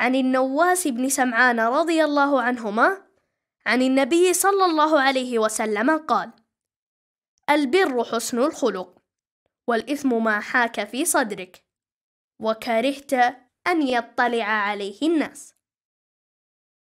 عن النواس بن سمعان رضي الله عنهما عن النبي صلى الله عليه وسلم قال البر حسن الخلق والإثم ما حاك في صدرك وكرهت أن يطلع عليه الناس